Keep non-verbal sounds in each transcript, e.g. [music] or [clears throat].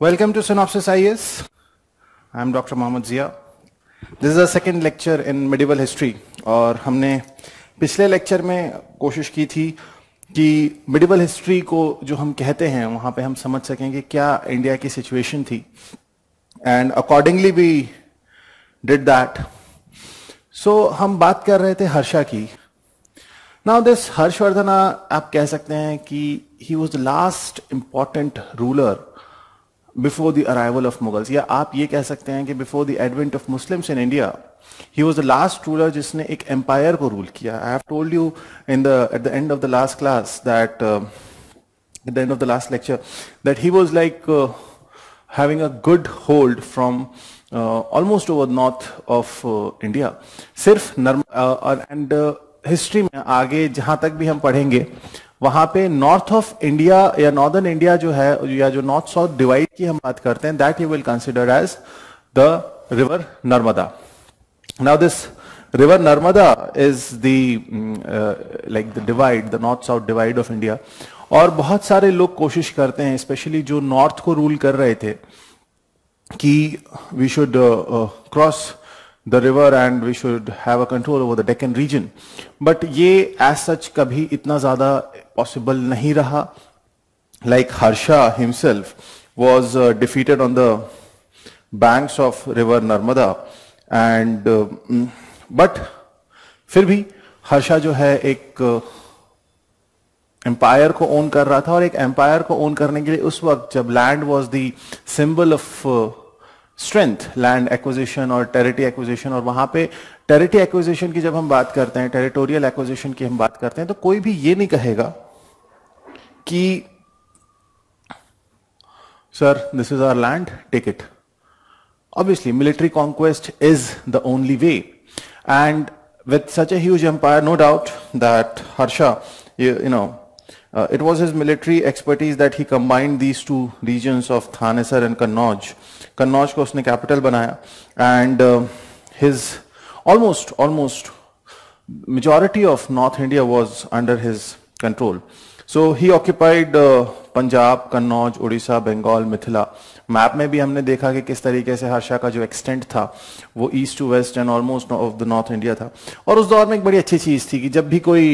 Welcome to Synopsis IS. am Dr. Mohammad Zia. This is the second lecture in medieval history और हमने पिछले lecture में कोशिश की थी कि मिडिवल हिस्ट्री को जो हम कहते हैं वहाँ पे हम समझ सकें कि क्या इंडिया की सिचुएशन थी and accordingly we did that so हम बात कर रहे थे हर्षा की नाउ दिस हर्षवर्धना आप कह सकते हैं कि he was the last important ruler before the arrival of Mughals या आप ये कह सकते हैं कि before the advent of Muslims in India he was the last ruler जिसने एक एम्पायर को रूल किया I have told you in the at the end of the last class that at the end of the last lecture that he was like having a good hold from almost over north of India सिर्फ नर्म and uh, history uh, में आगे जहां तक भी हम पढ़ेंगे वहां पे नॉर्थ ऑफ इंडिया या नॉर्दर्न इंडिया जो है या जो नॉर्थ साउथ डिवाइड की हम बात करते हैं that you will consider as the river Narmada now this river Narmada is the the mm, uh, like the divide the north south divide और बहुत सारे लोग कोशिश करते हैं स्पेशली जो नॉर्थ को रूल कर रहे थे कि we should cross the river and we should have a control over the Deccan region but ये एज सच कभी इतना ज्यादा पॉसिबल नहीं रहा like Harsha himself was defeated on the banks of river Narmada and but फिर भी हर्षा जो है एक एम्पायर uh, को ओन कर रहा था और एक एम्पायर को ओन करने के लिए उस वक्त जब land was the symbol of strength land acquisition और टेरिटी एक्विजिशन और वहां पे टेरिटी एक्विजिशन की जब हम बात करते हैं टेरिटोरियल एक्विजिशन की हम बात करते हैं तो कोई भी ये नहीं कहेगा कि sir this is our land take it obviously military conquest is the only way and with such a huge empire no doubt that Harsha you know it was his military expertise that he combined these two region of Thanesar and Kannauj Kannauj को उसने capital बनाया and his almost almost majority of north India was under his control so he occupied Punjab Kannauj Orissa Bengal Mithila map में भी हमने देखा कि किस तरीके से हर्षा का जो एक्सटेंट था वो east to west and almost of the north India था और उस दौर में एक बड़ी अच्छी चीज़ थी कि जब भी कोई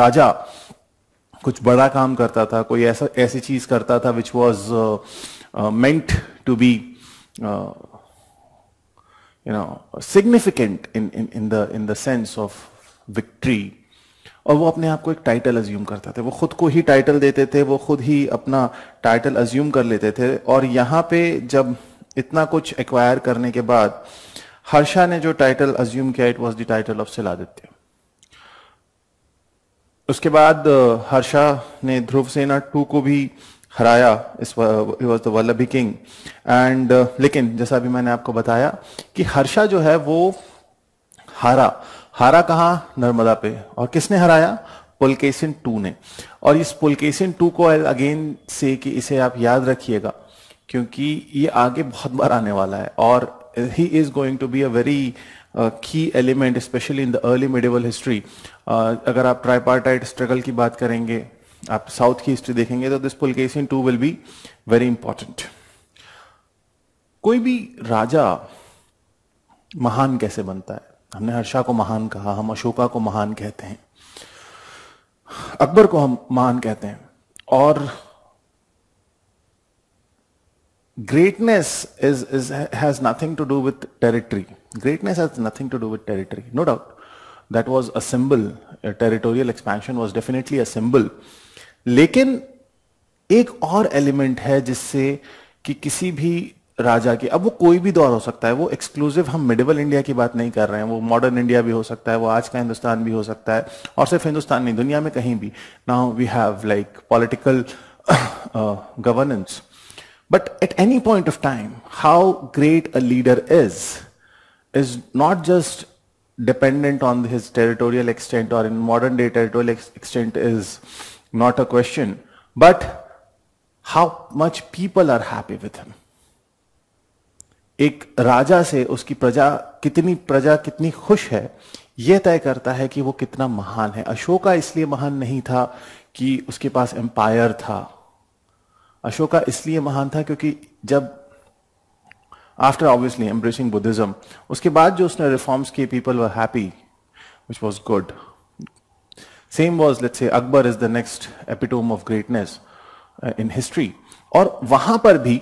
राजा कुछ बड़ा काम करता था कोई ऐसा ऐसी चीज़ करता था which was meant to be uh, you know, significant in, in, in, the, in the sense of victory और वो अपने आप को एक टाइटल अज्यूम करते थे वो खुद को ही टाइटल देते थे वो खुद ही अपना टाइटल अज्यूम कर लेते थे और यहाँ पे जब इतना कुछ एक्वायर करने के बाद हर्षा ने जो टाइटल अज्यूम किया it was the title of Siladitya उसके बाद uh, हर्षा ने ध्रुव सेना टू को भी हराया इस was the Vallabhi king and लेकिन जैसा भी मैंने आपको बताया कि हर्षा जो है वो हारा हारा कहा नर्मदा पे और किसने हराया पुलकेसिन टू ने और इस पुलकेसिन टू को अगेन से कि इसे आप याद रखिएगा क्योंकि ये आगे बहुत बार आने वाला है और he is going to be a very key element specially in the early medieval history अगर आप ट्राइपार्टाइट स्ट्रगल की बात करेंगे आप साउथ की हिस्ट्री देखेंगे तो this Pulakeshin two will be very important कोई भी राजा महान कैसे बनता है हमने हर्षा को महान कहा हम अशोका को महान कहते हैं अकबर को हम महान कहते हैं और greatness is is has nothing to do with territory greatness has nothing to do with territory no doubt that was a symbol territorial expansion was definitely a symbol लेकिन एक और एलिमेंट है जिससे कि किसी भी राजा की अब वो कोई भी दौर हो सकता है वो एक्सक्लूसिव हम मिडिवल इंडिया की बात नहीं कर रहे हैं वो मॉडर्न इंडिया भी हो सकता है वो आज का हिंदुस्तान भी हो सकता है और सिर्फ हिंदुस्तान नहीं दुनिया में कहीं भी now we have like political governance but at any point of time how great a leader is is not just dependent on his territorial extent और in modern day territorial extent is not a question, but how much people are happy with him. एक राजा से उसकी प्रजा कितनी प्रजा कितनी खुश है यह तय करता है कि वो कितना महान है अशोका इसलिए महान नहीं था कि उसके पास एम्पायर था अशोका इसलिए महान था क्योंकि जब आफ्टर ऑब्वियसली एम्ब्रेसिंग बुद्धिज्म उसके बाद जो उसने रिफॉर्म्स किए people were happy which was good same was let say Akbar is the next epitome of greatness in history और वहां पर भी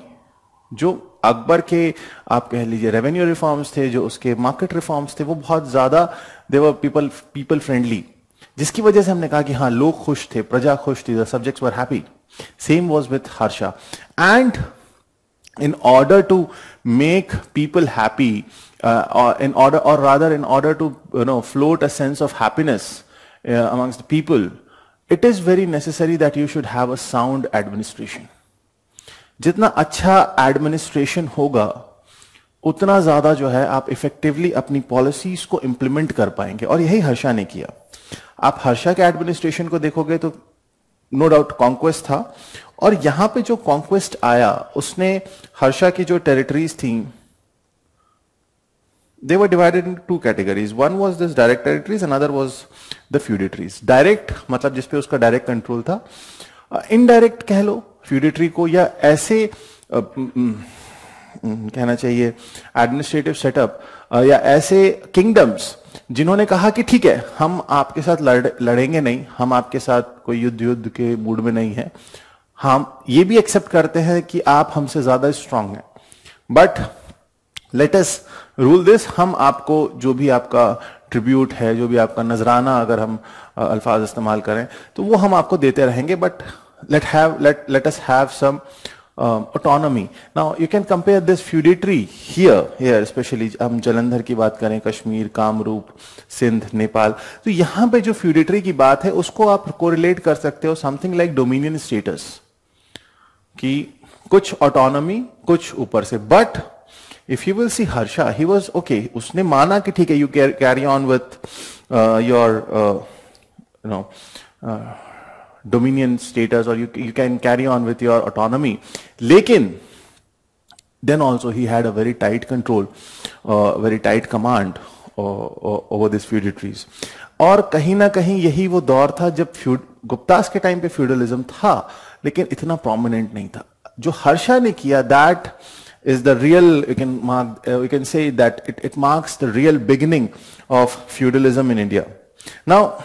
जो अकबर के आप कह लीजिए रेवेन्यू रिफॉर्म्स थे जो उसके मार्केट रिफॉर्म्स थे वो बहुत ज्यादा देवर पीपल पीपल फ्रेंडली जिसकी वजह से हमने कहा कि हाँ लोग खुश थे प्रजा खुश थी the subjects were happy same was with Harsha and in order to make people happy in order और order in order to order to you know float a uh, amongst the people, it is very necessary that you should have a sound administration. जितना अच्छा administration होगा उतना ज्यादा जो है आप effectively अपनी पॉलिसीज को इंप्लीमेंट कर पाएंगे और यही हर्षा ने किया आप हर्षा के एडमिनिस्ट्रेशन को देखोगे तो नो डाउट कॉन्क्वेस्ट था और यहां पे जो कॉन्क्वेस्ट आया उसने हर्षा की जो टेरिटरीज थी they were divided into two categories. One was this direct territories, another was the feudatories. Direct matlab jis pe uska direct control tha uh, Indirect keh lo feudatory ko ya aise kehna chahiye administrative setup uh, ya aise kingdoms जिन्होंने कहा कि ठीक है हम आपके साथ लड़, लड़ेंगे नहीं हम आपके साथ कोई युद्ध युद्ध के मूड में नहीं है हम ये भी एक्सेप्ट करते हैं कि आप हमसे ज्यादा स्ट्रांग हैं बट लेटस रूल दिस हम आपको जो भी आपका ट्रिब्यूट है जो भी आपका नजराना अगर हम अल्फाज इस्तेमाल करें तो वो हम आपको देते रहेंगे but let have let let us have some autonomy now you can compare this feudatory here here specially हम जलंधर की बात करें कश्मीर कामरूप सिंध नेपाल तो यहां पे जो फ्यूडिटरी की बात है उसको आप कोरिलेट कर सकते हो समथिंग लाइक डोमिनियन स्टेटस कि कुछ ऑटोनॉमी कुछ ऊपर से but if you will see Harsha he was okay उसने माना कि ठीक है you carry on with your no dominion status और you can carry on with your autonomy लेकिन then also he had a very tight control very tight command over this feudatories और कहीं ना कहीं यही वो दौर था जब फ्यूड गुप्तास के टाइम पे फ्यूडलिज्म था लेकिन इतना प्रोमिनेंट नहीं था जो हर्षा ने किया that is the real, you can, mark, uh, can say that it, it marks the real beginning of feudalism in India. Now,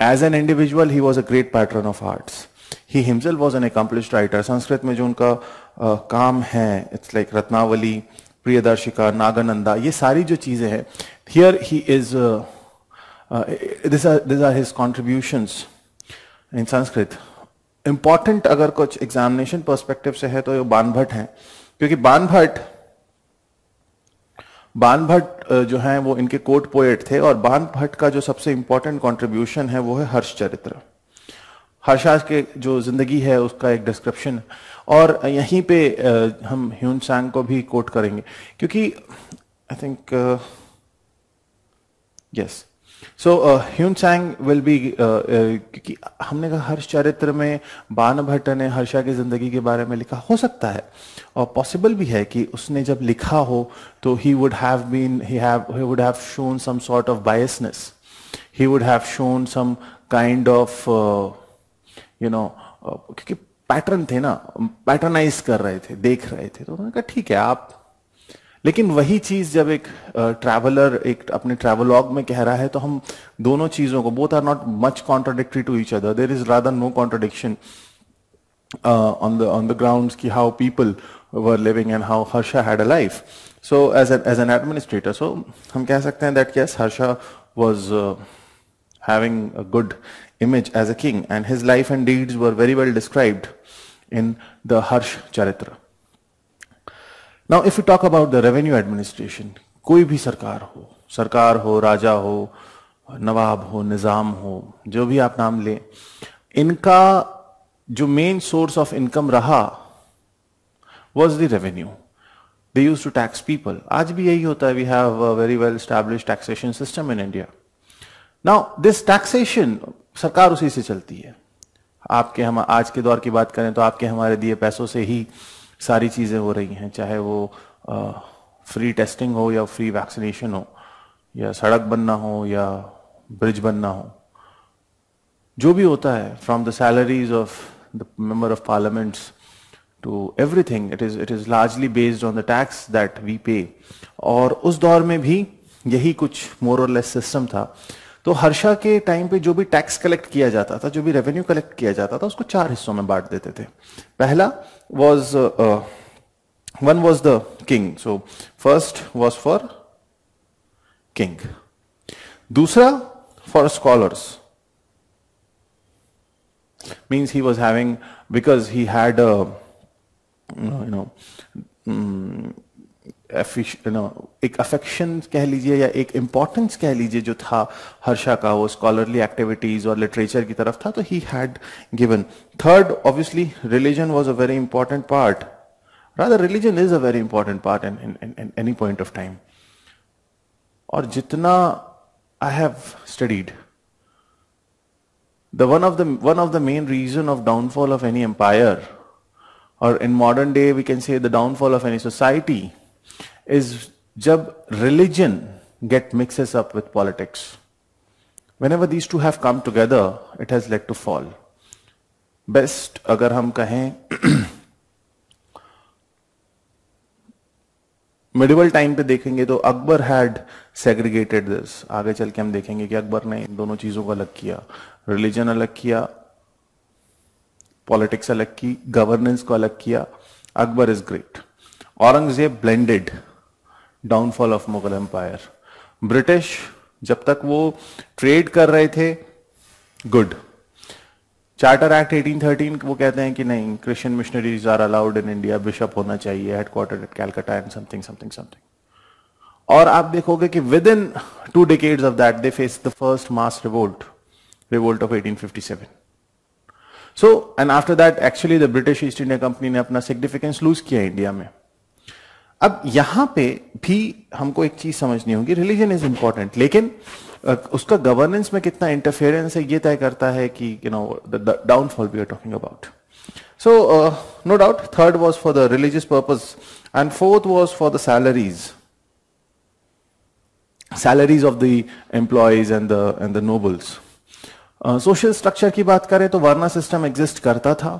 as an individual, he was a great patron of arts. He himself was an accomplished writer. Sanskrit में जो उनका काम है, it's like Ratnavali, Priyadarshika, Nagananda, ये सारी जो चीजें हैं, here he is, uh, uh, these are these are his contributions in Sanskrit. Important अगर कुछ एग्जामिनेशन पर्सपेक्टिव से है तो ये बानभट्ट है क्योंकि बानभट्ट बानभट्ट जो है वो इनके कोर्ट पोएट थे और बानभट्ट का जो सबसे इंपॉर्टेंट कंट्रीब्यूशन है वो है हर्ष चरित्र हर्षा के जो जिंदगी है उसका एक डिस्क्रिप्शन और यहीं पे हम ह्यून सैंग को भी कोट करेंगे क्योंकि I think yes so Hiuen Tsang will be क्योंकि हमने कहा हर्ष चरित्र में बान भट्ट ने हर्षा की ज़िंदगी के बारे में लिखा हो सकता है और पॉसिबल भी है कि उसने जब लिखा हो तो he would have been he would have shown some sort of biasness he would have shown some kind of you know क्योंकि पैटर्न थे ना पैटर्नाइज कर रहे थे देख रहे थे तो उन्होंने कहा ठीक है आप लेकिन वही चीज जब एक ट्रैवलर एक अपने ट्रैवलॉग में कह रहा है तो हम दोनों चीजों को both are not much contradictory to each other there is rather no contradiction on the on the ground की how people were living and how Harsha had a life so as as an administrator so हम कह सकते हैं that yes Harsha was having a good image as a king and his life and deeds were very well described in the Harsha Charita now if you talk about the revenue administration कोई भी सरकार हो सरकार हो राजा हो नवाब हो निज़ाम हो जो भी आप नाम लें इनका जो मेन सोर्स ऑफ इनकम रहा was the revenue they use to tax people आज भी यही होता है we have a very well establish taxation system in India now this taxation सरकार उसी से चलती है आपके हम आज के दौर की बात करें तो आपके हमारे दिए पैसों से ही सारी चीज़ें हो रही हैं चाहे वो फ्री टेस्टिंग हो या फ्री वैक्सीनेशन हो या सड़क बनना हो या ब्रिज बनना हो जो भी होता है from the salaries of the member of parliaments to everything it is it is largely based on the tax that we pay और उस दौर में भी यही कुछ मोर और लेस सिस्टम था तो हर्षा के टाइम पे जो भी टैक्स कलेक्ट किया जाता था जो भी रेवेन्यू कलेक्ट किया जाता था उसको चार हिस्सों में बांट देते थे पहला was uh, one uh, was the king. So first was for king. Dusra for scholars. Means he was having because he had a uh, you know um, एक अफेक्शन कह लीजिए या एक इंपॉर्टेंस कह लीजिए जो था हर्षा का वो स्कॉलरली एक्टिविटीज और लिटरेचर की तरफ था तो he had given third obviously religion was a very important part rather religion is a very important part in any point of time और जितना I have studied the one of the one of the main reason of downfall of any empire or in modern day we can say the downfall of any society is jab religion get mixes up with politics. Whenever these two have come together, it has led to fall. Best अगर हम कहें medieval [clears throat] time पे देखेंगे तो Akbar had segregated this आगे चल के हम देखेंगे कि अकबर ने इन दोनों चीजों को अलग किया रिलीजन अलग किया पॉलिटिक्स अलग की गवर्नेंस को अलग किया Akbar is great Aurangzeb blended downfall of Mughal empire British जब तक वो ट्रेड कर रहे थे गुड चार्टर एक्ट 1813 वो कहते हैं कि नहीं Christian missionaries are allowed in India bishop होना चाहिए headquarter at Calcutta and something something something और आप देखोगे कि within two decades of that they face the first mass revolt revolt of 1857 so and after that actually the British East India Company ने अपना significance loose किया India में अब यहां पे भी हमको एक चीज समझनी होगी रिलीजन इज इंपॉर्टेंट लेकिन उसका गवर्नेंस में कितना इंटरफेरेंस है ये तय करता है कि you know the downfall we are talking about so no doubt third was for the religious purpose and fourth was for the salaries salaries of the employees and the and the nobles social structure की बात करें तो वर्ना system exist करता था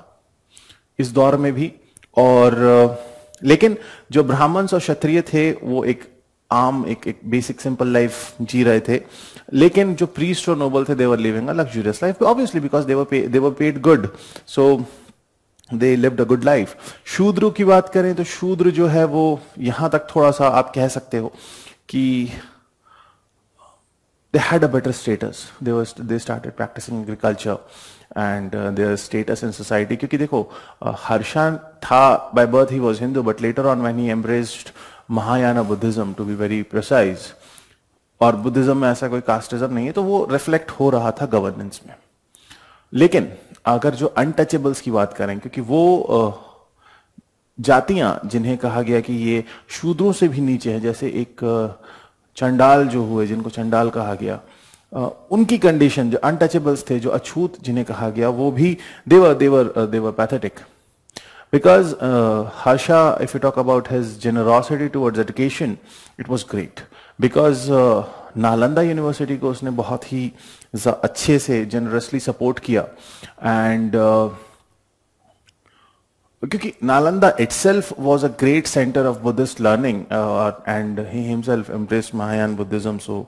इस दौर में भी और uh, लेकिन जो ब्राह्मण्स और क्षत्रिय थे वो एक आम एक एक बेसिक सिंपल लाइफ जी रहे थे लेकिन जो प्रीस्ट और नोबल थे they were living a luxurious life obviously because they were they were paid good so they lived a good life Shudra की बात करें तो शूद्र जो है वो यहां तक थोड़ा सा आप कह सकते हो कि they had a better status they they started practicing agriculture and their status in society क्योंकि देखो हर्षा था by birth he was Hindu but later on when he embraced Mahayana Buddhism to be very precise और बुद्धिज्म में ऐसा कोई casteism नहीं है तो वो रिफ्लेक्ट हो रहा था गवर्नेंस में लेकिन अगर जो अनटचेबल्स की बात करें क्योंकि वो जातियां जिन्हें कहा गया कि ये शूद्रों से भी नीचे है जैसे एक चंडाल जो हुए जिनको चंडाल कहा गया उनकी कंडीशन जो अनटचेबल्स थे जो अछूत जिन्हें कहा गया वो भी they were they were they were pathetic because Harsha if you talk about his generosity towards education it it great because Nalanda university को उसने बहुत ही अच्छे से जनरसली सपोर्ट किया एंड क्योंकि Nalanda self was a great centre of Buddhist learning and he himself embraced Mahayana Buddhism so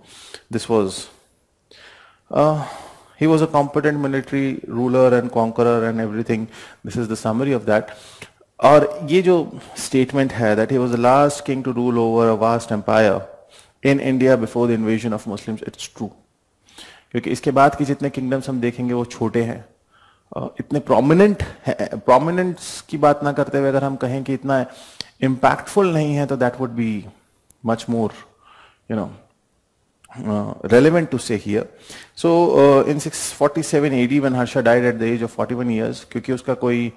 this was Uh, he was a competent military ruler and conqueror and everything. This is the summary of that. और ये जो statement है that he was the last king to rule over a vast empire in India before the invasion of Muslims, it's true. क्योंकि इसके बाद के जितने kingdoms हम देखेंगे वो छोटे हैं इतने प्रोमिनेंट prominence की बात ना करते हुए अगर हम कहें कि इतना impactful नहीं है तो that would be much more you know Uh, relevant to say here. So uh, in 647 AD when Harsha died at the age of 41 years, क्योंकि उसका कोई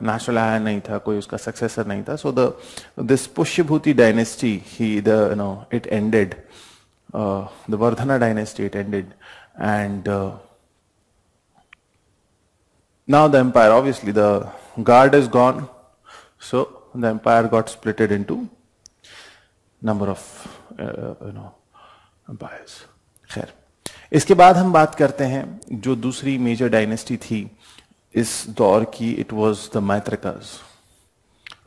national heir नहीं था, कोई उसका successor नहीं था. So the this Pushyabhuti dynasty, he the you know it ended. Uh, the Vardhana dynasty it ended, and uh, now the empire obviously the guard is gone, so the empire got splitted into number of uh, you know बायस खैर इसके बाद हम बात करते हैं जो दूसरी major dynasty थी इस दौर की इट वॉज द मैत्रिकाज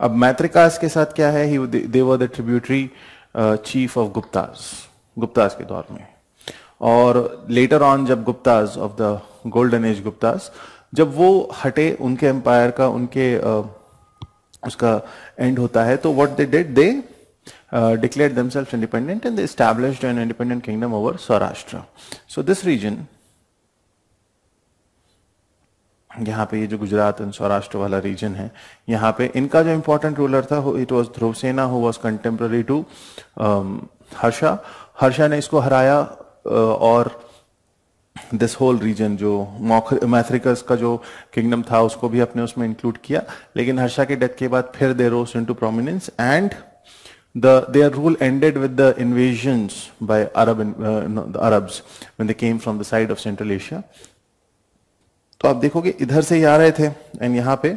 अब मैत्रिकाज के साथ क्या है they were the tributary chief of Guptas Guptas के दौर में और लेटर ऑन जब Guptas of the golden age Guptas जब वो हटे उनके एम्पायर का उनके uh, उसका एंड होता है तो what they did they Uh, declared themselves independent and they established an independent kingdom over Saurashtra. So this region, यहाँ पे ये जो गुजरात एंड सौराष्ट्र वाला रीजन है यहाँ पे इनका जो इम्पोर्टेंट रूलर था it was Dhruvasena who was contemporary to Harsha Harsha ने इसको हराया uh, और दिस होल रीजन जो मैथ्रिकस का जो किंगडम था उसको भी अपने उसमें इंक्लूड किया लेकिन हर्षा के डेथ के बाद फिर they rose into prominence and the, their rule ended with the invasions by Arab, uh, no, the Arabs when they came from the side of Central Asia. तो आप देखोगे इधर से ही आ रहे थे एंड यहाँ पे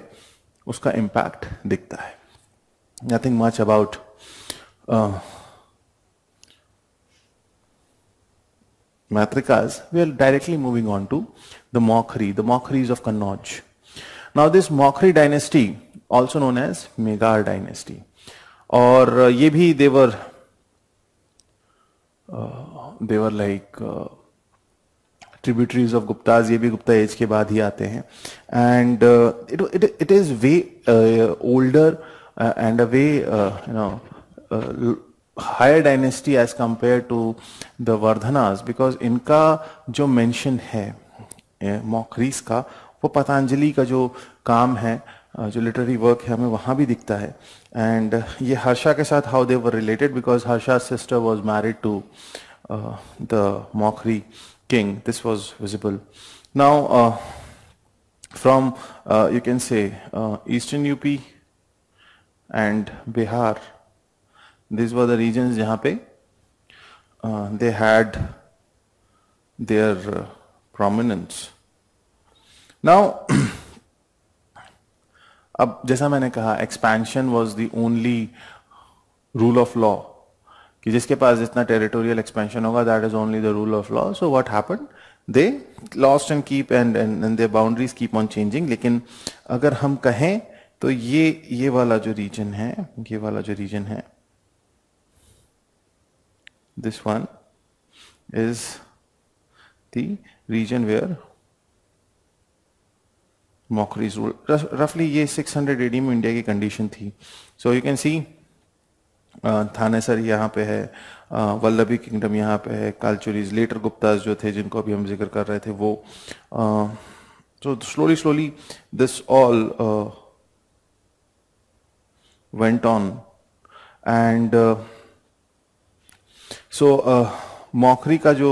उसका इम्पैक्ट दिखता है nothing much about matrikas, we are directly moving on to the Mokhri, the Mokhris of Kannauj. Now this Mokhri dynasty, also known as Megar dynasty. और ये भी they were they were like tributaries of Guptas ये भी Gupta age के बाद ही आते हैं and it it it is way older and a way you know higher dynasty as compare to the Vardhanas because इनका जो मेंशन है मॉकरीज का वो पतंजलि का जो काम है जो लिटरेरी वर्क है हमें वहाँ भी दिखता है and ये uh, Harsha ke saath how they were related because Harsha's sister was married to uh, the Mokri king. This was visible. Now uh, from uh, you can say uh, eastern UP and Bihar, these were the regions जहाँ पे uh, they had their prominence. Now [clears throat] अब जैसा मैंने कहा expansion was the only rule of law कि जिसके पास जितना टेरिटोरियल एक्सपेंशन होगा that is only the rule of law so what happen they lost and keep and and they boundaries keep on changing लेकिन अगर हम कहें तो ये ये वाला जो रीजन है ये वाला जो रीजन है this one is the region where Maukharis rule रफली ये 600 हंड्रेड एडी में इंडिया की कंडीशन थी so you can see Thanesar यहाँ पे है वल्लभी किंगडम यहाँ पे है कालचुरीज लेटर गुप्ताज जो थे जिनको अभी हम जिक्र कर रहे थे वो so slowly slowly this all went on and so Maukhari का जो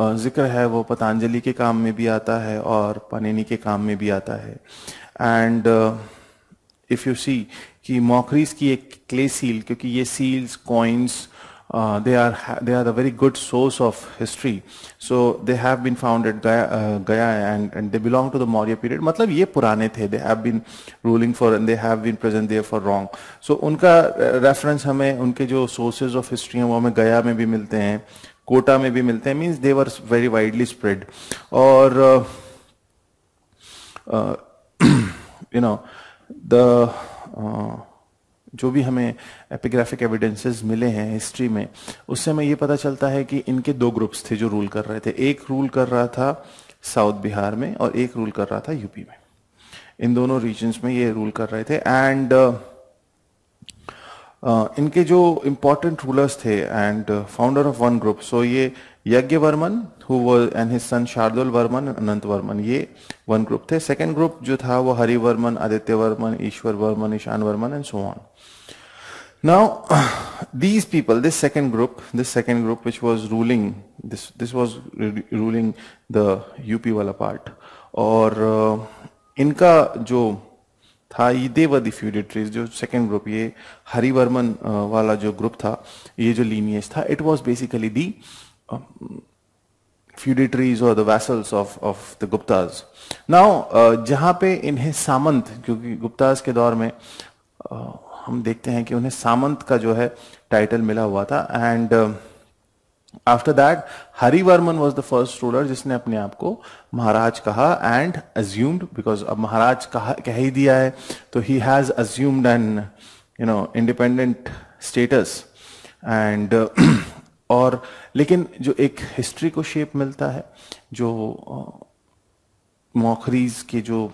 जिक्र है वो पतंजलि के काम में भी आता है और पानिनी के काम में भी आता है एंड इफ यू सी कि मॉकरीज की एक क्ले सील क्योंकि ये seals coins they are they are a very good source of history so they have been founded गया and and they belong to the Maurya period मतलब ये पुराने थे they have been ruling for they have been present there for wrong so उनका reference uh, हमें उनके जो sources of history हैं वो हमें गया में भी मिलते हैं कोटा में भी मिलते हैं means they were very widely spread और यू नो द जो भी हमें एपिग्राफिक एविडेंसेस मिले हैं हिस्ट्री में उससे हमें ये पता चलता है कि इनके दो ग्रुप्स थे जो रूल कर रहे थे एक रूल कर रहा था साउथ बिहार में और एक रूल कर रहा था यूपी में इन दोनों रीजन्स में ये रूल कर रहे थे एंड uh, Uh, इनके जो इम्पोर्टेंट रूलर्स थे and founder of one group so ये Yajna Varman who and his son Shardul Varman Anant Varman ये वन ग्रुप थे सेकेंड ग्रुप जो था वो Hari Varman Aditya Varman Ishwar Varman Ishan Varman and so on now [clears throat] these people this second group this second group which was ruling this this was ruling the up wala part और इनका जो था ये दे दी फ्यूडेटरीज जो सेकेंड ग्रुप ये हरिवर्मन वाला जो ग्रुप था ये जो लीनियज था it was basically the feudatories और the vassals of of the Guptas. Now, जहां पे इन्हें सामंत क्योंकि गुप्ताज के दौर में uh, हम देखते हैं कि उन्हें सामंत का जो है टाइटल मिला हुआ था and uh, after that Harivarman was the first ruler जिसने अपने आप को महाराज कहा एंड अज्यूम्ड बिकॉज अब महाराज कहा कह ही दिया है तो he has assumed an you know independent status and और लेकिन जो एक हिस्ट्री को शेप मिलता है जो मोखरीज के जो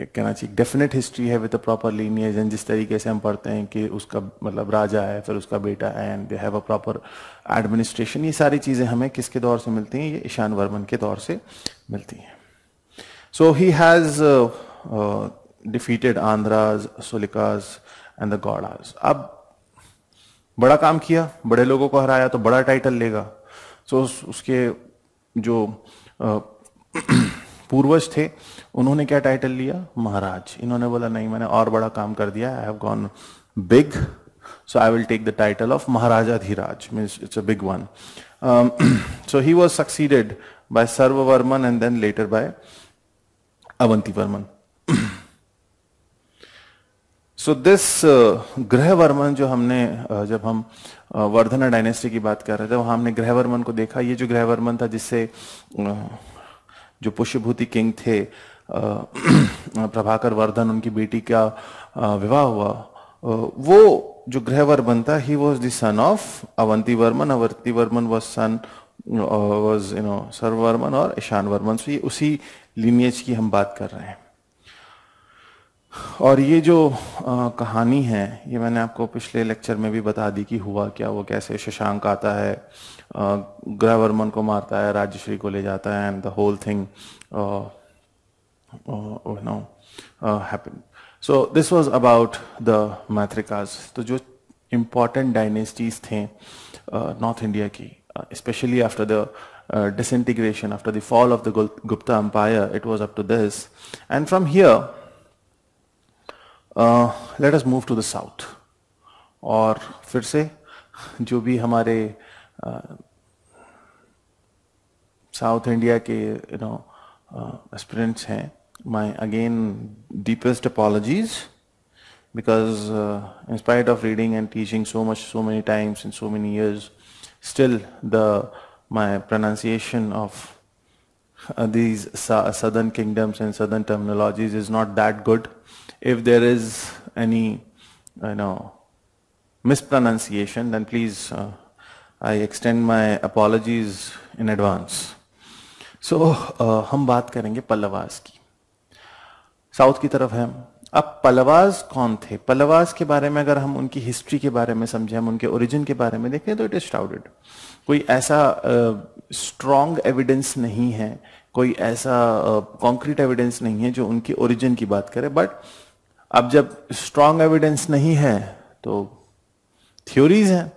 कहना चाहिए डेफिनेट हिस्ट्री है with a proper lineage and जिस तरीके से हम पढ़ते हैं कि उसका मतलब राजा है फिर उसका बेटा है and they have a proper administration ये सारी चीज़ें हमें किसके दौर से मिलती हैं ये ईशान वर्मन के दौर से मिलती हैं so he has defeated Andhras Sulikas and the Gaudas अब बड़ा काम किया बड़े लोगों को हराया तो बड़ा टाइटल लेगा सो so, उसके जो uh, पूर्वज थे उन्होंने क्या टाइटल लिया महाराज इन्होंने बोला नहीं मैंने और बड़ा काम कर दिया I have gone big so I will take the title of Maharaja Dhiraj means it's a big one um, [clears throat] so he was succeeded by sarva varman and then later by avanti so this Grahavarman जो हमने uh, जब हम uh, Vardhana dynasty की बात कर रहे थे वहां हमने ग्रहवर्मन को देखा ये जो ग्रहवर्मन था जिससे uh, जो पुष्यभूति किंग थे [clears throat] प्रभाकर वर्धन उनकी बेटी का विवाह हुआ वो जो ग्रहवर बनता he was the son of Avanti Varman Avanti Varman was son was you know Sarva Varman और ईशान वर्मन सो ये उसी लीनियज की हम बात कर रहे हैं और ये जो आ, कहानी है ये मैंने आपको पिछले लेक्चर में भी बता दी कि हुआ क्या वो कैसे शशांक आता है ग्रह वर्मन को मारता है राजश्री को ले जाता है and the whole thing so this was about the Maitrakas तो जो इम्पॉर्टेंट डायनेस्टीज थे नॉर्थ इंडिया की specially after the disintegration after the fall of the Gupta empire it was up this and from here let's move to the south और फिर से जो भी हमारे साउथ इंडिया के यू नो स्टूडेंट्स हैं my again deepest apologies because uh, in spite of reading and teaching so much so many times in so many years still the my pronunciation of uh, these southern kingdoms and southern terminologies is not that good if there is any you know mispronunciation then please uh, I extend my apologies in advance so हम बात करेंगे पल्लवास की south की तरफ है अब पलवाज कौन थे पलवाज के बारे में अगर हम उनकी हिस्ट्री के बारे में समझें हम उनके ओरिजिन के बारे में देखें तो इट इज क्राउडेड कोई ऐसा स्ट्रॉन्ग uh, एविडेंस नहीं है कोई ऐसा कॉन्क्रीट uh, एविडेंस नहीं है जो उनके ओरिजिन की बात करे बट अब जब स्ट्रॉन्ग एविडेंस नहीं है तो थ्योरीज हैं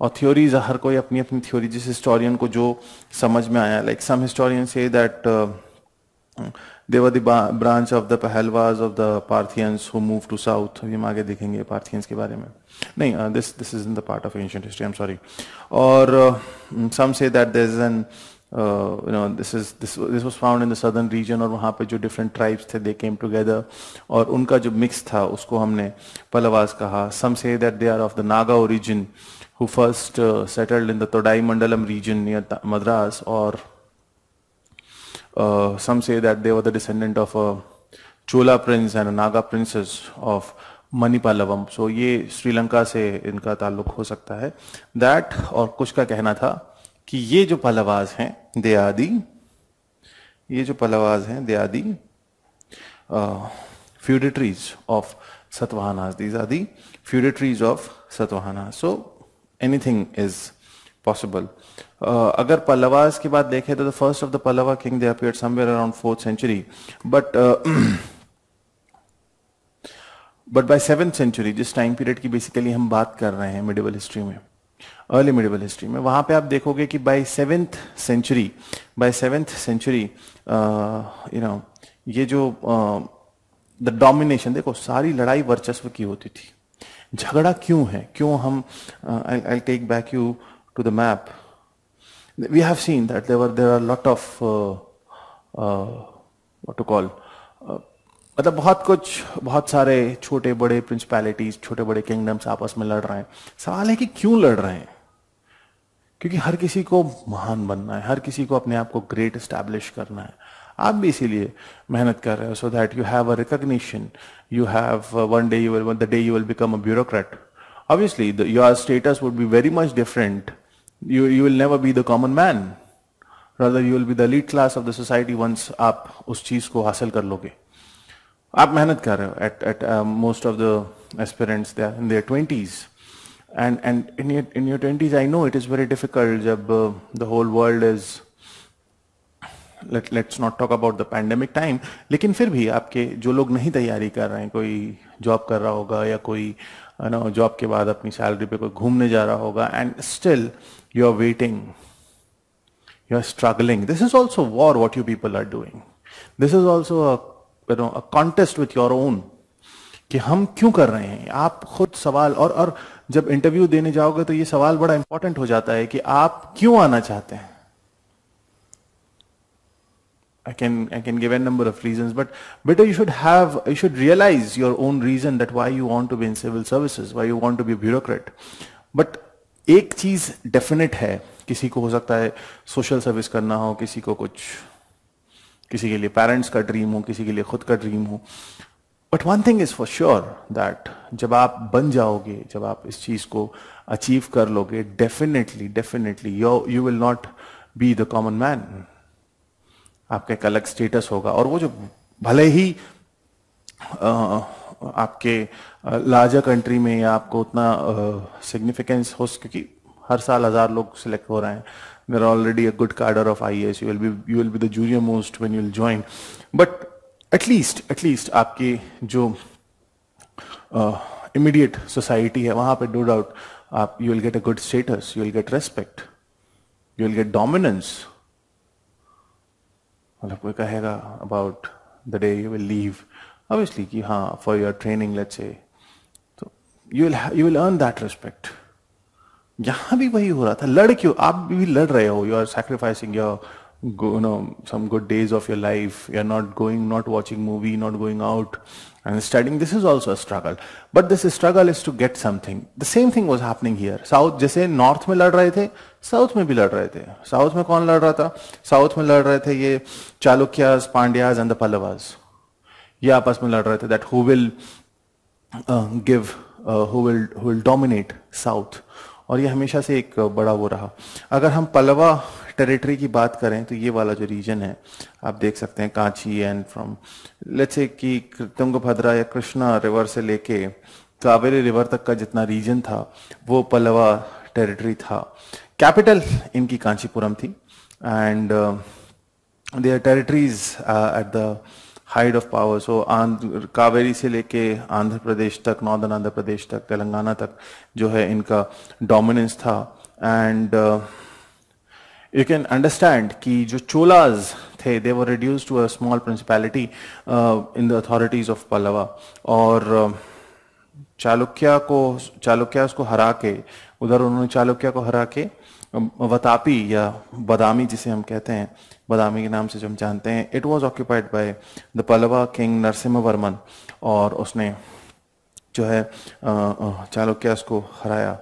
और थ्योरीज हर कोई अपनी अपनी थ्योरी जिस हिस्टोरियन को जो समझ में आया like some historian say that they were the branch of the Pahlavas of the Parthians who move to south हम आगे देखेंगे पार्थियंस के बारे में नहीं this this is in the part of ancient history I am sorry और some say that there is an you know this is this this was found in the southern region और वहाँ पे जो different tribes थे दे came together और उनका जो mix था उसको हमने पलवास कहा some say that they are of the Naga origin who first settled in the तोडाई मंडलम रीजन नियर मद्रास और some say that they were descendant of a Chola prince and Naga princess of Manipallavam so ये श्रीलंका से इनका ताल्लुक हो सकता है दैट और कुछ का कहना था कि ये जो पलवाज हैं दयादि ये जो पलवाज हैं दयादि फ्यूडिट्रीज ऑफ सतवाहनाज दीज आदि feudatories of Satavahana so anything is possible अगर पलवाज की बात देखें तो the first of the Pallava king they appear somewhere around fourth century but but by seventh century जिस टाइम पीरियड की बेसिकली हम बात कर रहे हैं मिडिवल हिस्ट्री में अर्ली मिडिवल हिस्ट्री में वहां पे आप देखोगे कि by seventh century by seventh century you no ये जो द uh, डोमिनेशन देखो सारी लड़ाई वर्चस्व की होती थी झगड़ा क्यों है क्यों हम I take back you to the map we have seen that there were there are a lot of uh, uh, uh, मतलब बहुत कुछ बहुत सारे छोटे बड़े प्रिंसिपैलिटीज छोटे बड़े किंगडम्स आपस में लड़ रहे हैं सवाल है कि क्यों लड़ रहे हैं क्योंकि हर किसी को महान बनना है हर किसी को अपने आप को ग्रेट स्टैब्लिश करना है आप भी इसीलिए मेहनत कर रहे हो so that you have a recognition you have one day you the day you will become a bureaucrat obviously your status would be very much different you you will never be the common man rather you will be the lead class of the society once आप उस चीज को हासिल कर लोगे आप मेहनत कर रहे हो at at most of the aspirants they in their twenties and and in your in your 20s i know it is very difficult jab uh, the whole world is let let's not talk about the pandemic time लेकिन फिर भी आपके जो लोग नहीं तैयारी कर रहे हैं कोई जॉब कर रहा होगा या कोई नो जॉब के बाद अपनी सैलरी पे कोई घूमने जा रहा होगा and still you are waiting you are struggling this is also war what you people are doing this is also contest with your own कि हम क्यों कर रहे हैं आप खुद सवाल और और जब इंटरव्यू देने जाओगे तो ये सवाल बड़ा इंपॉर्टेंट हो जाता है कि आप क्यों आना चाहते हैं I can I can give a number of reasons, but better you should have you should realize your own reason that why you want to be in civil services, why you want to be a bureaucrat. But एक चीज definite है किसी को हो सकता है social service करना हो किसी को कुछ किसी के लिए पेरेंट्स का ड्रीम हो किसी के लिए खुद का ड्रीम हो but one thing is for sure that जब आप बन जाओगे जब आप इस चीज को अचीव कर लोगे definitely definitely you will not be the common man आपका एक अलग स्टेटस होगा और वो जो भले ही आ, आपके लार्जर कंट्री में या आपको उतना सिग्निफिकेंस हो क्योंकि हर साल हज़ार लोग सिलेक्ट हो रहे हैं मेरा already a good cadre of I S you will be you will be the junior most when you will join but at least at least आपकी जो इमीडिएट uh, सोसाइटी है वहां पे डो डाउट आप you will get a good status you will get respect you will get dominance मतलब कोई कहेगा about the day you will leave obviously कि हाँ for your training let's say तो you will you will earn that respect यहां भी वही हो रहा था लड़ क्यों आप भी लड़ रहे हो you are sacrificing your you know, some good days of your life, you're not going, not watching movie, not going out and studying, this is also a struggle. But this struggle is to get something. The same thing was happening here. South, jaise north mein lad rahe the, south mein bhi lad rahe the. South mein kaun lad raha tha? South mein lad rahe the ye Chalukyas, Pandyas and the Pallavas. Ye aapas mein lad rahe the that who will uh, give, uh, who will, who will dominate south. और ये हमेशा से एक बड़ा वो रहा अगर हम पलवा टेरिटरी की बात करें तो ये वाला जो रीजन है आप देख सकते हैं Kanchi and from let's say कि तुंगभद्रा या कृष्णा रिवर से लेके कावेरी रिवर तक का जितना रीजन था वो पलवा टेरिटरी था कैपिटल इनकी कांचीपुरम थी and their territories at the height of power so Kaveri से लेके आंध्र प्रदेश तक नॉर्दर्न आंध्र प्रदेश तक तेलंगाना तक जो है इनका डोमिनेंस था एंड यू कैन अंडरस्टैंड कि जो चोलाज थे they were reduce to a small principality in the authorities of Pallava और uh, चालुक्या को चालुक्या उसको हरा के उधर उन्होंने चालुक्या को हरा के वतापी या बदामी जिसे हम कहते हैं बदामी के नाम से जो हम जानते हैं it was occupied by the Pallava king Narasimha Varman और उसने जो है चालुक्यास को हराया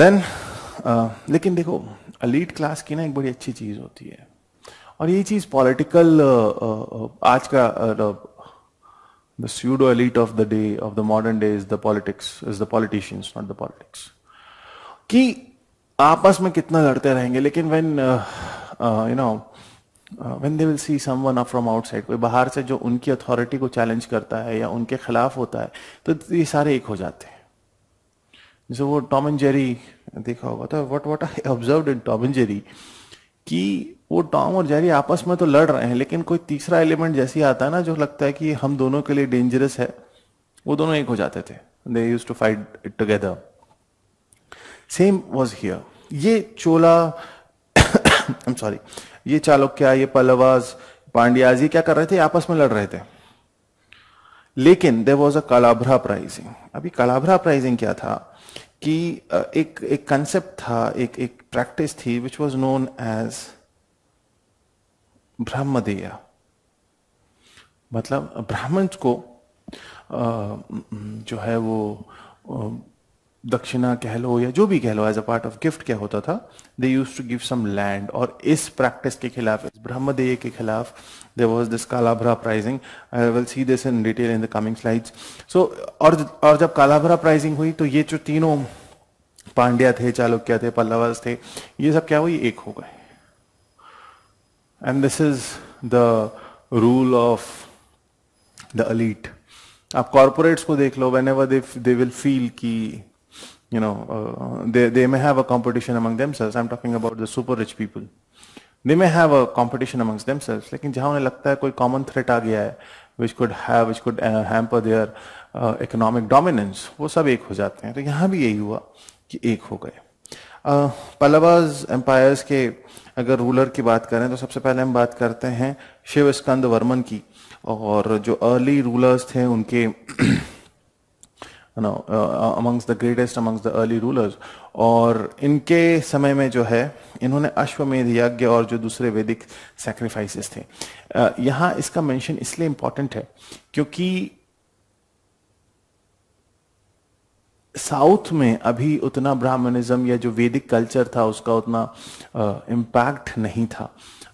देन लेकिन देखो अलीट क्लास की ना एक बड़ी अच्छी चीज़ होती है और ये चीज़ पॉलिटिकल आज का the pseudo elite of the day of the modern day is the politics is the politicians not the politics कि आपस में कितना लड़ते रहेंगे लेकिन when uh, you know when they will see someone from outside कोई बाहर से जो उनकी अथॉरिटी को चैलेंज करता है या उनके खिलाफ होता है तो ये सारे एक हो जाते हैं जैसे वो टॉम एंड जेरी देखा होगा तो what what I observe in Tom and Jerry कि वो टॉम और जेरी आपस में तो लड़ रहे हैं लेकिन कोई तीसरा एलिमेंट जैसे आता है ना जो लगता है कि हम दोनों के लिए डेंजरस है वो दोनों एक हो जाते थे they use to fight it together same was here ये चोला आई एम सॉरी ये चालुक्य ये पलवाज पांड्याज ये क्या कर रहे थे आपस में लड़ रहे थे लेकिन देर वॉज अ कलाभरा प्राइजिंग अभी कलाभरा प्राइजिंग क्या था कि एक एक कंसेप्ट था एक एक प्रैक्टिस थी which was known as Brahmadeya मतलब ब्राह्मण को जो है वो दक्षिणा कह लो या जो भी कह लो as a part of gift क्या होता था they use to give some land और इस प्रैक्टिस के खिलाफ इस ब्रह्मदेय के खिलाफ they was this Kalabhra uprising I will see this in detail in the coming slides so और और जब कालाभरा प्राइजिंग हुई तो ये जो तीनों पांड्या थे चालुक्य थे पल्लवस थे ये सब क्या हुई एक हो गए and this is the rule of the elite आप कॉरपोरेट्स को देख लो whenever they will feel की you know, uh, they, they may have a competition among themselves. I'm talking about the super rich people. They may have a competition amongst themselves. लेकिन जहाँ उन्हें लगता है कोई common threat aa gaya hai, which could have, which could uh, hamper their uh, economic dominance, Wo sab ek ho jate hain. To yahan bhi yahi hua ki ek ho gaye. Pallavas empires के अगर ruler की बात करें तो सबसे पहले हम बात करते हैं शिव स्कंद वर्मन की और जो अर्ली रूलर्स थे उनके you know, uh, uh, amongst the greatest amongst the early rulers और इनके समय में जो है इन्होंने अश्वमेध यज्ञ और जो दूसरे वैदिक सेक्रीफाइसेस थे uh, यहाँ इसका मेंशन इसलिए इम्पॉर्टेंट है क्योंकि साउथ में अभी उतना ब्राह्मणिज्म या जो वैदिक कल्चर था उसका उतना इम्पैक्ट नहीं था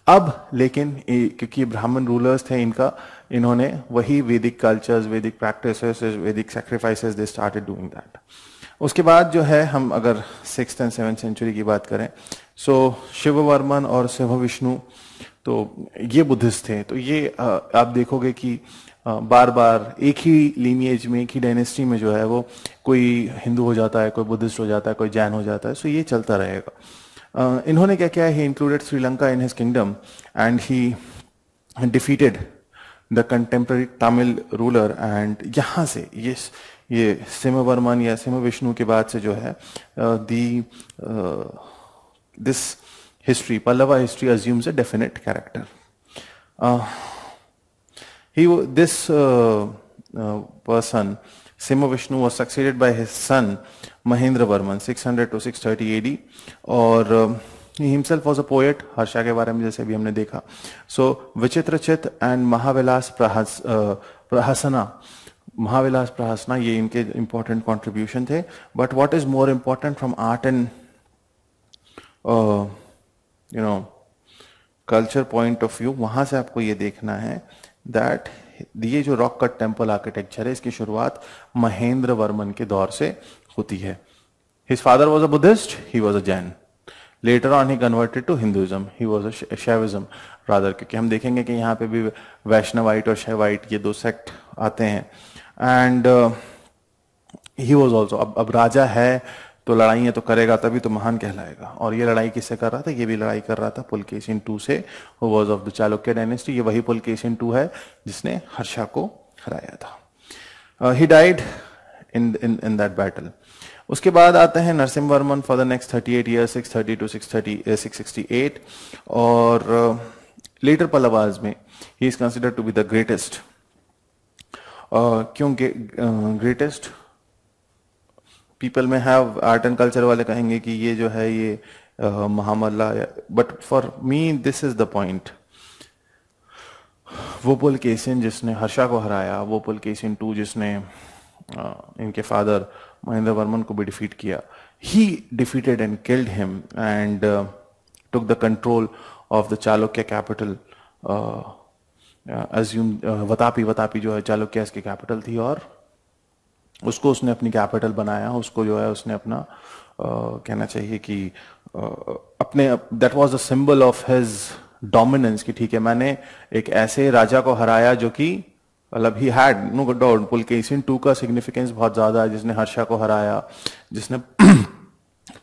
अब लेकिन क्योंकि ब्राह्मण रूलर्स थे इनका इन्होंने वही वैदिक cultures Vedic practice Vedic sacrifices they started doing that उसके बाद जो है हम अगर सिक्स एंड सेवन सेंचुरी की बात करें सो शिव वर्मन और शिव विष्णु तो ये बुद्धिस्ट थे तो ये आप देखोगे कि बार बार एक ही लीनिएज में एक ही डायनेस्टी में जो है वो कोई हिंदू हो जाता है कोई बुद्धिस्ट हो जाता है कोई जैन हो जाता है सो ये चलता रहेगा इन्होंने क्या किया है he included Sri Lanka in his kingdom and he defeated the contemporary Tamil ruler and यहाँ से ये ये सिम वर्मन या सिम विष्णु के बाद से जो है the this history Pallava history assumes a definite character he this person Simha Vishnu Sima Vishnu by succeeded son Mahendra Varman six hundred to six thirty AD और uh, himself was a poet Harsha के बारे में जैसे भी हमने देखा सो विचित्र चित एंड महाविलास प्रहसना महाविलास प्रहसना ये इनके इंपॉर्टेंट कॉन्ट्रीब्यूशन थे but what is more important from art and you know culture point of view वहां से आपको ये देखना है दैट ये जो रॉक कट टेम्पल आर्किटेक्चर है इसकी शुरुआत महेंद्र वर्मन के दौर से होती है his father was a Buddhist he was a Jain later on he converted to Hinduism he was Shaivism rather क्योंकि हम देखेंगे कि यहाँ पे भी वैष्णवाइट और शैवाइट ये दो सेक्ट आते हैं एंड ही वॉज ऑल्सो अब अब राजा है तो लड़ाई है तो करेगा तभी तो महान कहलाएगा और ये लड़ाई किससे कर रहा था ये भी लड़ाई कर रहा था पुलकेशिन टू से was of the Chalukya dynasty ये वही पुलकेशिन टू है जिसने हर्षा को हराया था ही died in in in that battle उसके बाद आते हैं Narasimha Varman for the next 38 eight year six thirty two six thirty six sixty eight और लेटर uh, पलवाज में he is consider to be the greatest क्योंकि ग्रेटेस्ट uh, पीपल में have art and culture वाले कहेंगे कि ये जो है ये uh, Mahamalla but for me this is the point वो पुल केसिन जिसने हर्षा को हराया वो पुल केसिन टू जिसने uh, इनके फादर Mahendra Varman को भी defeat किया. He defeated and killed him and uh, took the control of the Chalukya capital. Uh, assumed uh, Vatapi Vatapi जो है चालुक्य की कैपिटल थी और उसको उसने अपनी कैपिटल बनाया उसको जो है उसने अपना uh, कहना चाहिए कि uh, अपने that was the symbol of his dominance कि ठीक है मैंने एक ऐसे राजा को हराया जो कि मतलब ही had no doubt Pulakeshin two का सिग्निफिकेंस बहुत ज़्यादा है जिसने हर्षा को हराया जिसने [clears throat]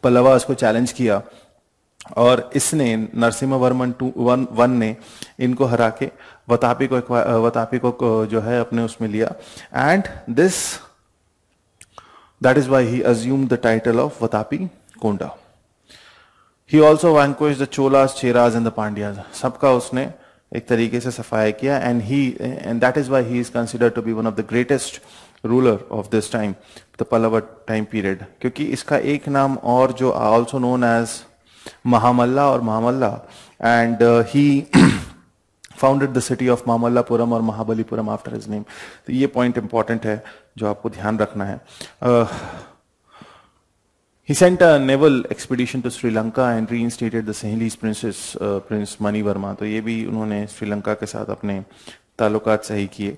पल्लवा उसको चैलेंज किया और इसने Narasimha Varman two one one ने इनको हरा के वतापी को वतापी को, जो है अपने उसमें लिया and this that is why he assume the title of Vatapi Konda he also vanquishes the Cholas Cheras and the Pandyas सबका उसने एक तरीके से सफाया किया and he and that is why he is consider to be one of the greatest ruler of this time the Pallava time period क्योंकि इसका एक नाम और जो ऑल्सो नोन एज महामल्ला और Mahamalla and he founded the city of Mahamallapuram और Mahabalipuram after his name तो ये पॉइंट इंपॉर्टेंट है जो आपको ध्यान रखना है uh, [clears throat] He sent a naval expedition to Sri Lanka and reinstated the Sinhalese princess, uh, Prince Mani Verma. तो ये भी उन्होंने श्रीलंका के साथ अपने ताल्लुकात सही किए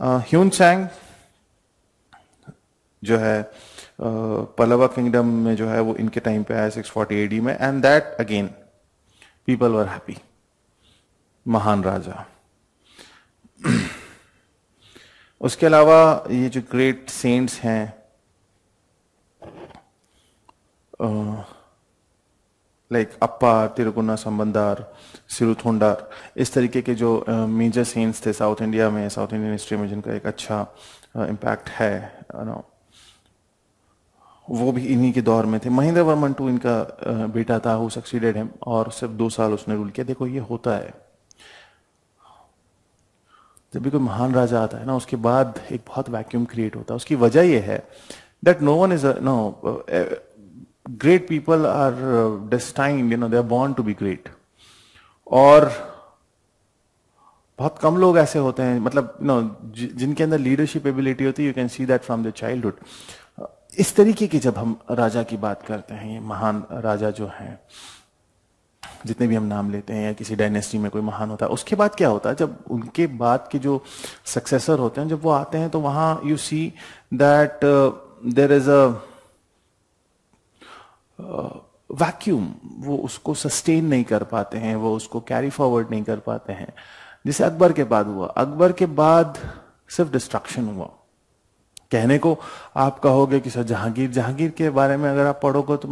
ह्यून uh, चैंग जो है पलवा uh, किंगडम में जो है वो इनके टाइम पे आया 640 फोर्टी एडी में and that again people were happy महान राजा [clears throat] उसके अलावा ये जो ग्रेट सेंट्स हैं लाइक अप्पा तिरुगुना संबंधार सिरुथोंडार इस तरीके के जो मेजर सीन्स थे साउथ इंडिया में साउथ इंडियन हिस्ट्री में जिनका एक अच्छा इम्पैक्ट है नो वो भी इन्हीं के दौर में थे महेंद्र वर्मन टू इनका बेटा था वो सक्सीडेड है और सिर्फ दो साल उसने रूल किया देखो ये होता है जब भी कोई महान राजा आता है ना उसके बाद एक बहुत वैक्यूम क्रिएट होता है उसकी वजह ये है that no one is no great people are uh, destined, you know, they are born to be great. और बहुत कम लोग ऐसे होते हैं मतलब नो जिनके अंदर लीडरशिप एबिलिटी होती है you can see that from the childhood इस तरीके की जब हम राजा की बात करते हैं ये महान राजा जो हैं जितने भी हम नाम लेते हैं या किसी डायनेस्टी में कोई महान होता है उसके बाद क्या होता है जब उनके बाद के जो सक्सेसर होते हैं जब वो आते हैं तो वहां you see that there is a vacuum वो उसको सस्टेन नहीं कर पाते हैं वो उसको कैरी फॉरवर्ड नहीं कर पाते हैं जैसे अकबर के बाद हुआ अकबर के बाद सिर्फ डिस्ट्रक्शन हुआ कहने को आप कहोगे कि सर जहांगीर जहांगीर के बारे में अगर आप पढ़ोगे तो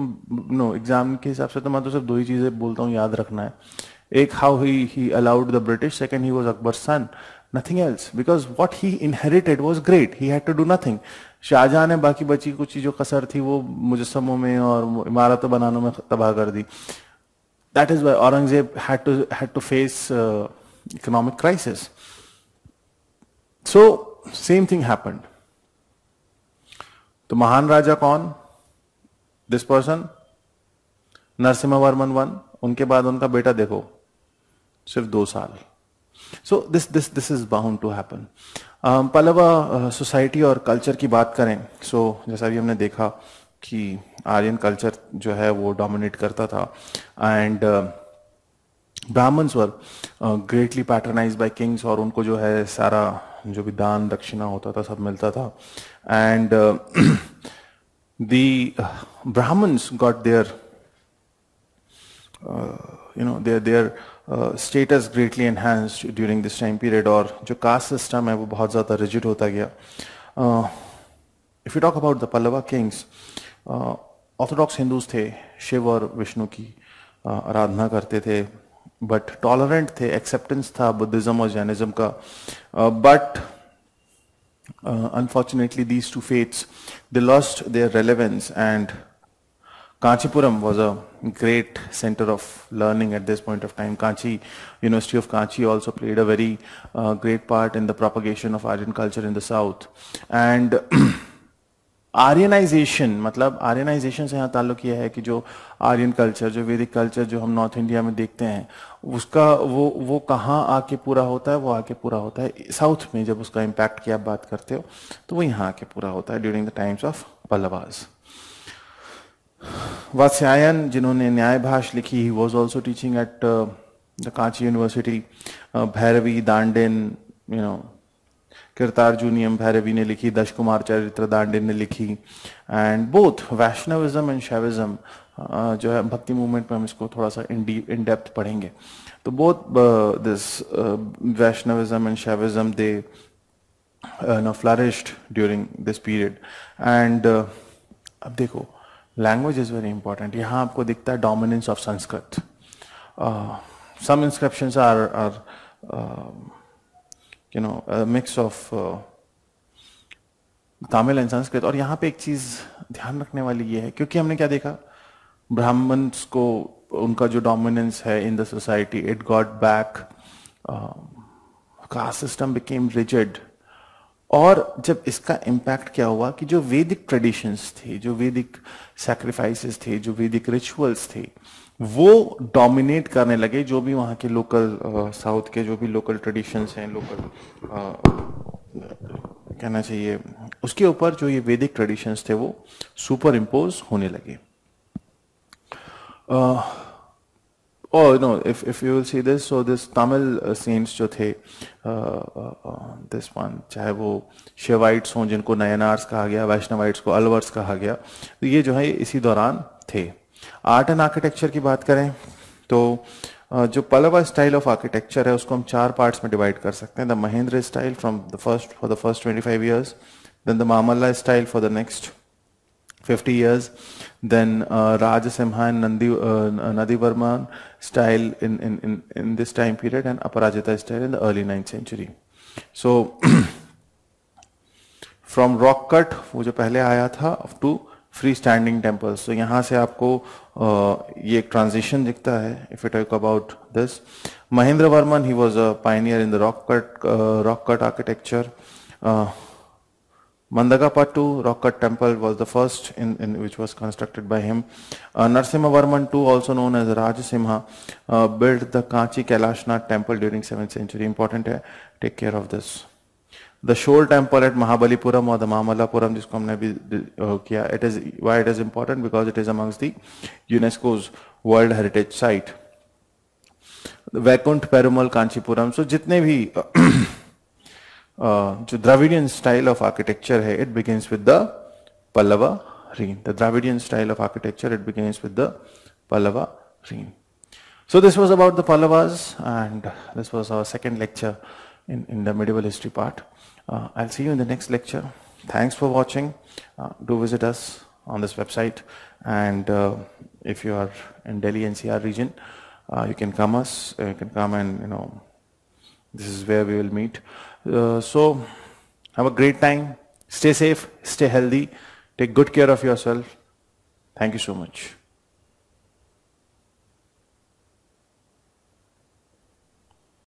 नो एग्जाम के हिसाब से तो मैं तो सिर्फ दो ही चीजें बोलता हूँ याद रखना है एक how he he allowed the British second he was Akbar son nothing else because what he inherited was great he had to do nothing Shahjahan ने बाकी बची कुछ चीज़ों कसर थी वो मुजस्मों में और इमारतों बनाने में तबाह कर दी that is why Aurangzeb had to face economic crisis so same thing happened तो महान राजा कौन this person Narasimha Varman one उनके बाद उनका बेटा देखो सिर्फ दो साल so this this this is bound to happen Pallava society और कल्चर की बात करें सो so, जैसा भी हमने देखा कि आर्यन कल्चर जो है वो डोमिनेट करता था and brahmins were greatly patronize by kings और उनको जो है सारा जो भी दान दक्षिणा होता था सब मिलता था and uh, [clears throat] the brahmins got their you know their their status greatly enhanced during this time period और जो कास्ट सिस्टम है वो बहुत ज़्यादा रिजिड होता गया if you talk about the Pallava kings orthodox Hindus थे शिव और विष्णु की आराधना करते थे बट टॉलरेंट थे एक्सेप्टेंस था बुद्धिज़्म और जैनिज़्म का but unfortunately these two faiths they lost their relevance and Kanchipuram was a great center of learning at this point of time. Kanchi, University of Kanchi also played a very uh, great part in the propagation of Aryan culture in the south. And Aryanization मतलब Aryanization से यहाँ ताल्लुक यह है कि जो Aryan culture जो वैदिक कल्चर जो हम नॉर्थ इंडिया में देखते हैं उसका वो वो कहाँ आके पूरा होता है वो आके पूरा होता है साउथ में जब उसका इम्पैक्ट की आप बात करते हो तो वो यहाँ आके पूरा होता है during the times of Pallavas Vatsyayana जिन्होंने न्याय भाष लिखी he was also teaching at the Kanchi university Bharavi Dandin you know Kiratarjuniyam Bharavi ने लिखी दश कुमार चरित्र दांडेन ने लिखी and both Vaishnavism and Shaivism जो है भक्ति मूवमेंट में हम इसको थोड़ा सा इन डेप्थ पढ़ेंगे तो both this Vaishnavism and Shaivism they flourished during this period and अब देखो लैंग्वेज इज़ वेरी इंपॉर्टेंट यहाँ आपको दिखता है dominance of Sanskrit some inscription are are you know mix of Tamil and Sanskrit और यहाँ पे एक चीज़ ध्यान रखने वाली ये है क्योंकि हमने क्या देखा ब्राह्मण्स को उनका जो डोमिनेंस है in the society it got back caste system became rigid और जब इसका इम्पैक्ट क्या हुआ कि जो वैदिक ट्रेडिशंस थे जो वैदिक सेक्रीफाइसेस थे जो वैदिक रिचुअल्स थे वो डोमिनेट करने लगे जो भी वहाँ के लोकल साउथ uh, के जो भी लोकल ट्रेडिशंस हैं लोकल uh, कहना चाहिए उसके ऊपर जो ये वैदिक ट्रेडिशंस थे वो सुपर इम्पोज होने लगे आ, uh, Oh no, if, if you will see this, so this Tamil uh, saints uh, uh, this one, chahe wo shivites ho jinko nayanars kaha gaya vaishnavites ko alvars kaha gaya to ye jo hai isi dauran the art and architecture ki baat kare to जो पलवा style of architecture है उसको हम चार parts में divide कर सकते हैं the Mahendra style from the first for the first 25 years then the Mamalla style for the next 50 years. Then uh, Raj Simha and Nandi, uh, Nadi Varman style in, in, in, in this time period and Aparajita style in the early 9th century. So, from rock cut वो जो पहले आया था to to free standing temples तो यहाँ से आपको आ, ये एक ट्रांजिशन दिखता है if you talk about this Mahendra Varman he was a pioneer in the rock cut rock cut architecture Mandagapattu rock cut temple was the first in, in which was constructed by him. Uh, Narsimha Varman II, also known as Rajasimha, uh, built the Kanchi Kailashnath temple during 7th century. Important है, uh, take care of this. The Shoal temple at Mahabalipuram or the Mamalapuram, जिसको हमने भी it is why it is important because it is amongst the UNESCO's World Heritage Site. The Vaikunt Perumal Kanchipuram. So जितने भी uh, Dravidian style of architecture है it begins with the Pallava reign. The Dravidian style of architecture it begins with the Pallava reign. So this was about the Pallavas and this was our second lecture in, the medieval history part. Uh, I'll see you in the next lecture. Thanks for watching. Uh, do visit us on this website and uh, if you are in Delhi NCR region, you can come us, you can come and you know, this is where we will meet. Uh, so have a great time. Stay safe, stay healthy, take good care of yourself. Thank you so much.